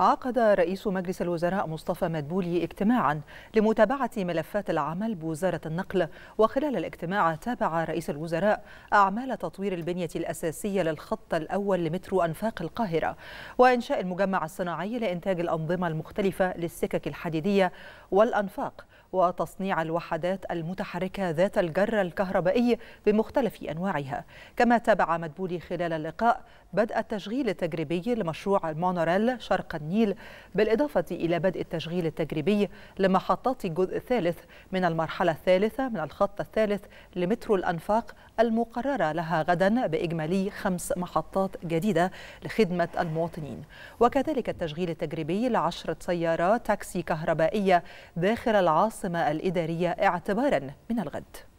عقد رئيس مجلس الوزراء مصطفى مدبولي اجتماعا لمتابعة ملفات العمل بوزارة النقل وخلال الاجتماع تابع رئيس الوزراء أعمال تطوير البنية الأساسية للخط الأول لمترو أنفاق القاهرة وإنشاء المجمع الصناعي لإنتاج الأنظمة المختلفة للسكك الحديدية والأنفاق وتصنيع الوحدات المتحركة ذات الجر الكهربائي بمختلف أنواعها كما تابع مدبولي خلال اللقاء بدء التشغيل التجريبي لمشروع المونوريل شرقا النيل بالإضافة إلى بدء التشغيل التجريبي لمحطات الجزء الثالث من المرحلة الثالثة من الخط الثالث لمترو الأنفاق المقررة لها غدا بإجمالي خمس محطات جديدة لخدمة المواطنين وكذلك التشغيل التجريبي لعشرة سيارات تاكسي كهربائية داخل العاصمة الإدارية اعتبارا من الغد